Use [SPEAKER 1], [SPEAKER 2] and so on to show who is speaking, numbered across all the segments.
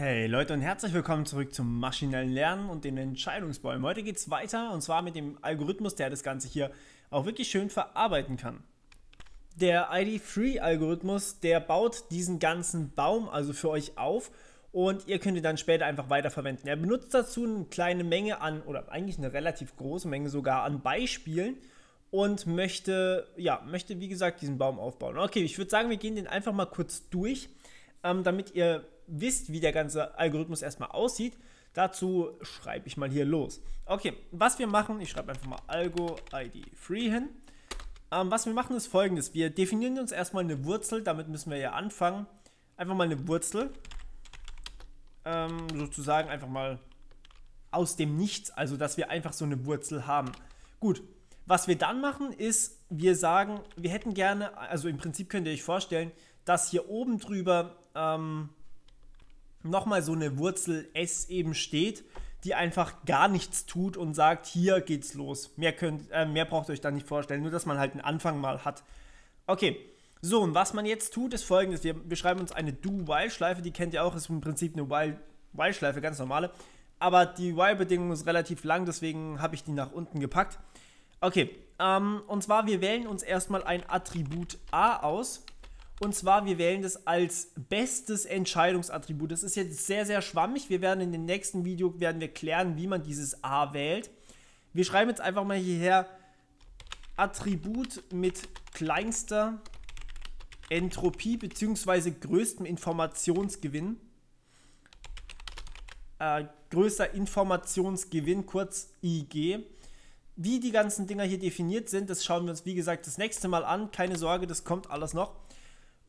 [SPEAKER 1] Hey Leute und herzlich willkommen zurück zum maschinellen Lernen und den Entscheidungsbäumen. Heute geht es weiter und zwar mit dem Algorithmus, der das Ganze hier auch wirklich schön verarbeiten kann. Der ID3-Algorithmus, der baut diesen ganzen Baum also für euch auf und ihr könnt ihn dann später einfach weiterverwenden. Er benutzt dazu eine kleine Menge an, oder eigentlich eine relativ große Menge sogar an Beispielen und möchte, ja, möchte wie gesagt diesen Baum aufbauen. Okay, ich würde sagen, wir gehen den einfach mal kurz durch, ähm, damit ihr wisst, wie der ganze Algorithmus erstmal aussieht. Dazu schreibe ich mal hier los. Okay, was wir machen, ich schreibe einfach mal Algo-ID Free hin. Ähm, was wir machen ist folgendes. Wir definieren uns erstmal eine Wurzel, damit müssen wir ja anfangen. Einfach mal eine Wurzel. Ähm, sozusagen einfach mal aus dem Nichts, also dass wir einfach so eine Wurzel haben. Gut, was wir dann machen ist, wir sagen, wir hätten gerne, also im Prinzip könnt ihr euch vorstellen, dass hier oben drüber ähm, nochmal so eine Wurzel S eben steht, die einfach gar nichts tut und sagt, hier geht's los. Mehr, könnt, äh, mehr braucht ihr euch da nicht vorstellen, nur dass man halt einen Anfang mal hat. Okay, so und was man jetzt tut, ist folgendes. Wir beschreiben uns eine Do-While-Schleife, die kennt ihr auch, ist im Prinzip eine While-Schleife, ganz normale. Aber die While-Bedingung ist relativ lang, deswegen habe ich die nach unten gepackt. Okay, ähm, und zwar wir wählen uns erstmal ein Attribut a aus. Und zwar, wir wählen das als bestes Entscheidungsattribut. Das ist jetzt sehr, sehr schwammig. Wir werden in dem nächsten Video werden wir klären, wie man dieses A wählt. Wir schreiben jetzt einfach mal hierher Attribut mit kleinster Entropie bzw. größtem Informationsgewinn. Äh, größter Informationsgewinn, kurz IG. Wie die ganzen Dinger hier definiert sind, das schauen wir uns wie gesagt das nächste Mal an. Keine Sorge, das kommt alles noch.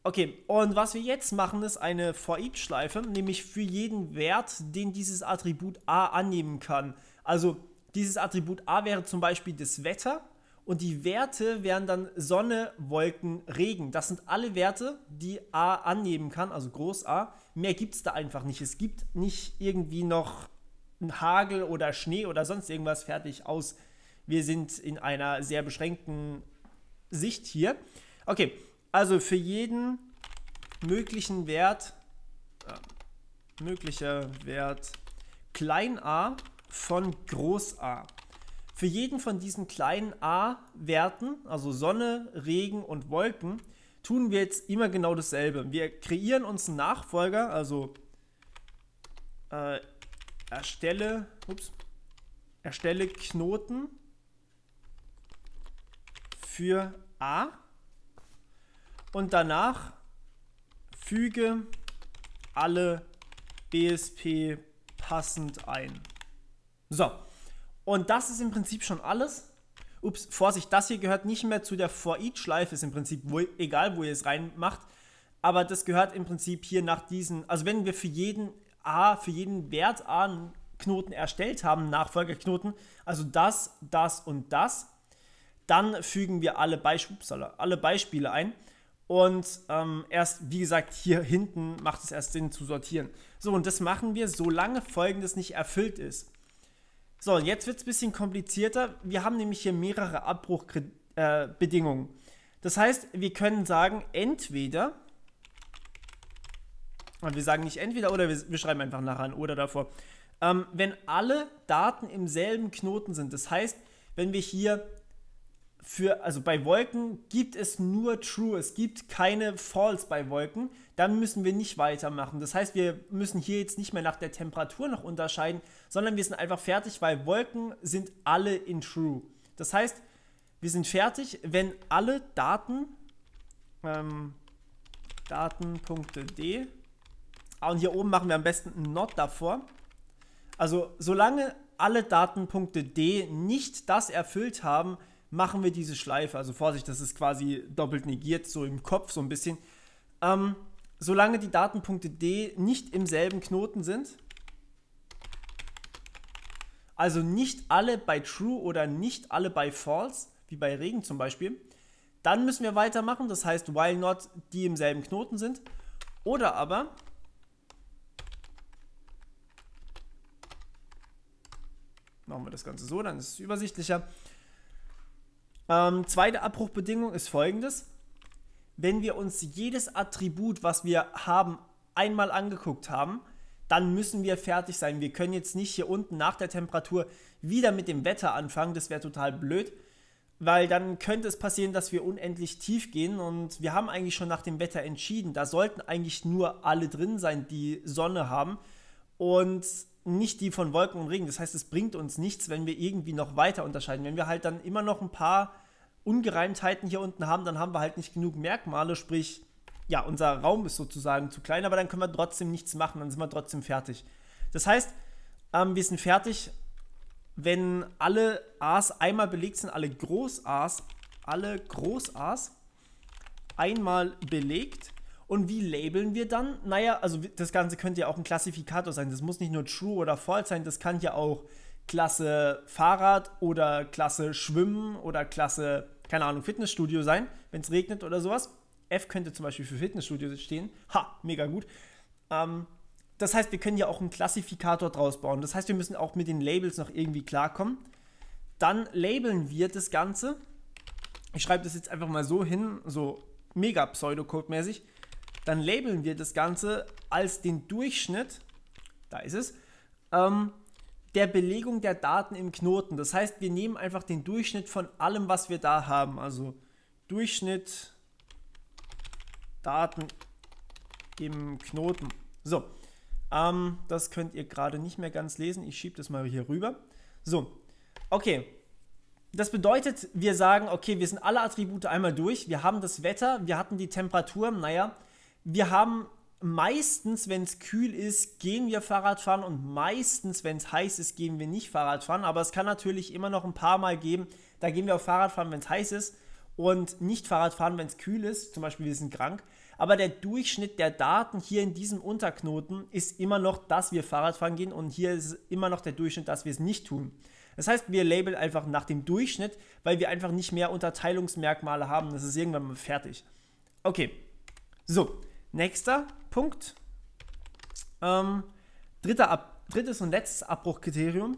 [SPEAKER 1] Okay, und was wir jetzt machen, ist eine For-Each-Schleife, nämlich für jeden Wert, den dieses Attribut A annehmen kann. Also dieses Attribut A wäre zum Beispiel das Wetter und die Werte wären dann Sonne, Wolken, Regen. Das sind alle Werte, die A annehmen kann, also groß A. Mehr gibt es da einfach nicht. Es gibt nicht irgendwie noch Hagel oder Schnee oder sonst irgendwas fertig aus. Wir sind in einer sehr beschränkten Sicht hier. Okay, also für jeden möglichen Wert, äh, möglicher Wert klein a von groß A. Für jeden von diesen kleinen a-Werten, also Sonne, Regen und Wolken, tun wir jetzt immer genau dasselbe. Wir kreieren uns einen Nachfolger, also äh, erstelle, ups, erstelle Knoten für a und danach füge alle BSP passend ein. So, und das ist im Prinzip schon alles. Ups, Vorsicht, das hier gehört nicht mehr zu der For-Each-Schleife, ist im Prinzip wo, egal, wo ihr es reinmacht. Aber das gehört im Prinzip hier nach diesen, also wenn wir für jeden A, für jeden Wert A einen Knoten erstellt haben, Nachfolgeknoten, also das, das und das, dann fügen wir alle, Beisp alle Beispiele ein. Und ähm, erst, wie gesagt, hier hinten macht es erst Sinn zu sortieren. So, und das machen wir, solange Folgendes nicht erfüllt ist. So, und jetzt wird es ein bisschen komplizierter. Wir haben nämlich hier mehrere Abbruchbedingungen. Äh, das heißt, wir können sagen, entweder, und wir sagen nicht entweder oder, wir, wir schreiben einfach nachher ein oder davor, ähm, wenn alle Daten im selben Knoten sind. Das heißt, wenn wir hier für, also bei Wolken gibt es nur True, es gibt keine False bei Wolken, dann müssen wir nicht weitermachen. Das heißt, wir müssen hier jetzt nicht mehr nach der Temperatur noch unterscheiden, sondern wir sind einfach fertig, weil Wolken sind alle in True. Das heißt, wir sind fertig, wenn alle Daten, ähm, Datenpunkte D, ah, und hier oben machen wir am besten ein Not davor. Also solange alle Datenpunkte D nicht das erfüllt haben, machen wir diese Schleife. Also Vorsicht, das ist quasi doppelt negiert, so im Kopf so ein bisschen. Ähm, solange die Datenpunkte D nicht im selben Knoten sind, also nicht alle bei True oder nicht alle bei False, wie bei Regen zum Beispiel, dann müssen wir weitermachen. Das heißt, while not, die im selben Knoten sind. Oder aber, machen wir das Ganze so, dann ist es übersichtlicher. Ähm, zweite Abbruchbedingung ist folgendes. Wenn wir uns jedes Attribut, was wir haben, einmal angeguckt haben, dann müssen wir fertig sein. Wir können jetzt nicht hier unten nach der Temperatur wieder mit dem Wetter anfangen. Das wäre total blöd, weil dann könnte es passieren, dass wir unendlich tief gehen. Und wir haben eigentlich schon nach dem Wetter entschieden. Da sollten eigentlich nur alle drin sein, die Sonne haben. Und nicht die von Wolken und Regen. Das heißt, es bringt uns nichts, wenn wir irgendwie noch weiter unterscheiden. Wenn wir halt dann immer noch ein paar Ungereimtheiten hier unten haben, dann haben wir halt nicht genug Merkmale, sprich, ja, unser Raum ist sozusagen zu klein, aber dann können wir trotzdem nichts machen, dann sind wir trotzdem fertig. Das heißt, ähm, wir sind fertig, wenn alle A's einmal belegt sind, alle Groß-A's, alle Groß-A's einmal belegt und wie labeln wir dann? Naja, also das Ganze könnte ja auch ein Klassifikator sein. Das muss nicht nur True oder False sein, das kann ja auch Klasse Fahrrad oder Klasse Schwimmen oder Klasse, keine Ahnung, Fitnessstudio sein, wenn es regnet oder sowas. F könnte zum Beispiel für Fitnessstudio stehen. Ha, mega gut. Ähm, das heißt, wir können ja auch einen Klassifikator draus bauen. Das heißt, wir müssen auch mit den Labels noch irgendwie klarkommen. Dann labeln wir das Ganze. Ich schreibe das jetzt einfach mal so hin, so mega pseudocode-mäßig dann labeln wir das Ganze als den Durchschnitt, da ist es, ähm, der Belegung der Daten im Knoten. Das heißt, wir nehmen einfach den Durchschnitt von allem, was wir da haben. Also Durchschnitt Daten im Knoten. So, ähm, das könnt ihr gerade nicht mehr ganz lesen. Ich schiebe das mal hier rüber. So, okay. Das bedeutet, wir sagen, okay, wir sind alle Attribute einmal durch. Wir haben das Wetter, wir hatten die Temperatur. Naja, wir haben meistens, wenn es kühl ist, gehen wir Fahrrad fahren und meistens, wenn es heiß ist, gehen wir nicht Fahrrad fahren. Aber es kann natürlich immer noch ein paar Mal geben, da gehen wir auf Fahrrad fahren, wenn es heiß ist und nicht Fahrrad fahren, wenn es kühl ist. Zum Beispiel, wir sind krank. Aber der Durchschnitt der Daten hier in diesem Unterknoten ist immer noch, dass wir Fahrrad fahren gehen und hier ist immer noch der Durchschnitt, dass wir es nicht tun. Das heißt, wir labeln einfach nach dem Durchschnitt, weil wir einfach nicht mehr Unterteilungsmerkmale haben. Das ist irgendwann mal fertig. Okay, so, Nächster Punkt. Ähm, dritter Ab drittes und letztes Abbruchkriterium.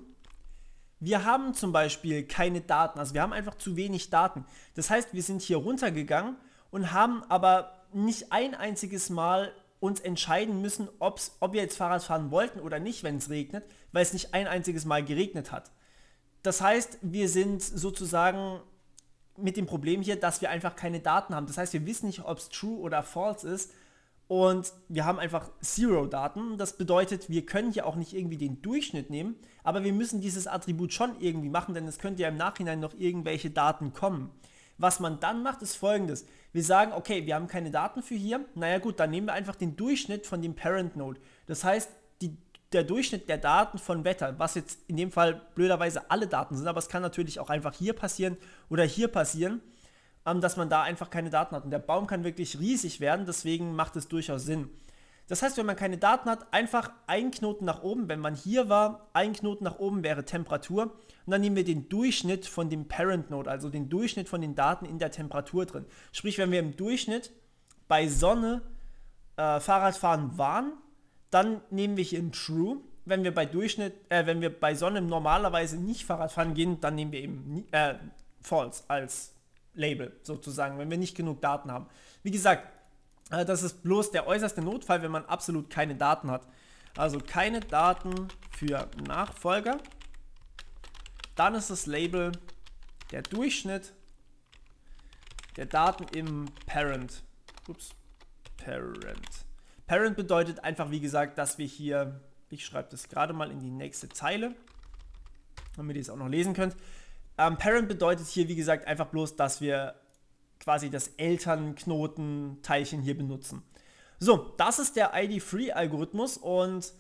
[SPEAKER 1] Wir haben zum Beispiel keine Daten, also wir haben einfach zu wenig Daten. Das heißt, wir sind hier runtergegangen und haben aber nicht ein einziges Mal uns entscheiden müssen, ob's, ob wir jetzt Fahrrad fahren wollten oder nicht, wenn es regnet, weil es nicht ein einziges Mal geregnet hat. Das heißt, wir sind sozusagen mit dem Problem hier, dass wir einfach keine Daten haben. Das heißt, wir wissen nicht, ob es true oder false ist, und wir haben einfach Zero-Daten. Das bedeutet, wir können hier auch nicht irgendwie den Durchschnitt nehmen, aber wir müssen dieses Attribut schon irgendwie machen, denn es könnte ja im Nachhinein noch irgendwelche Daten kommen. Was man dann macht, ist folgendes. Wir sagen, okay, wir haben keine Daten für hier. Naja gut, dann nehmen wir einfach den Durchschnitt von dem Parent Node. Das heißt, die, der Durchschnitt der Daten von Wetter, was jetzt in dem Fall blöderweise alle Daten sind, aber es kann natürlich auch einfach hier passieren oder hier passieren ähm, dass man da einfach keine Daten hat. Und der Baum kann wirklich riesig werden, deswegen macht es durchaus Sinn. Das heißt, wenn man keine Daten hat, einfach einen Knoten nach oben. Wenn man hier war, ein Knoten nach oben wäre Temperatur. Und dann nehmen wir den Durchschnitt von dem Parent Node, also den Durchschnitt von den Daten in der Temperatur drin. Sprich, wenn wir im Durchschnitt bei Sonne äh, Fahrradfahren waren, dann nehmen wir hier in True. Wenn wir bei Durchschnitt, äh, wenn wir bei Sonne normalerweise nicht Fahrradfahren gehen, dann nehmen wir eben äh, False als Label sozusagen, wenn wir nicht genug Daten haben. Wie gesagt, äh, das ist bloß der äußerste Notfall, wenn man absolut keine Daten hat. Also keine Daten für Nachfolger. Dann ist das Label der Durchschnitt der Daten im Parent. Ups, Parent. Parent bedeutet einfach, wie gesagt, dass wir hier, ich schreibe das gerade mal in die nächste Zeile, damit ihr es auch noch lesen könnt, ähm, Parent bedeutet hier, wie gesagt, einfach bloß, dass wir quasi das Elternknotenteilchen hier benutzen. So, das ist der ID3-Algorithmus und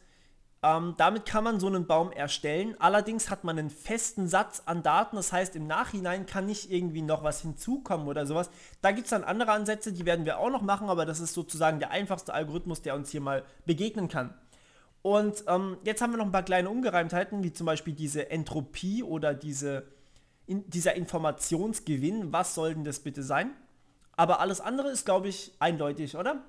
[SPEAKER 1] ähm, damit kann man so einen Baum erstellen. Allerdings hat man einen festen Satz an Daten, das heißt im Nachhinein kann nicht irgendwie noch was hinzukommen oder sowas. Da gibt es dann andere Ansätze, die werden wir auch noch machen, aber das ist sozusagen der einfachste Algorithmus, der uns hier mal begegnen kann. Und ähm, jetzt haben wir noch ein paar kleine Ungereimtheiten, wie zum Beispiel diese Entropie oder diese in dieser Informationsgewinn, was soll denn das bitte sein? Aber alles andere ist, glaube ich, eindeutig, oder?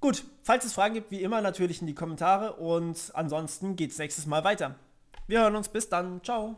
[SPEAKER 1] Gut, falls es Fragen gibt, wie immer natürlich in die Kommentare und ansonsten geht's nächstes Mal weiter. Wir hören uns, bis dann, ciao.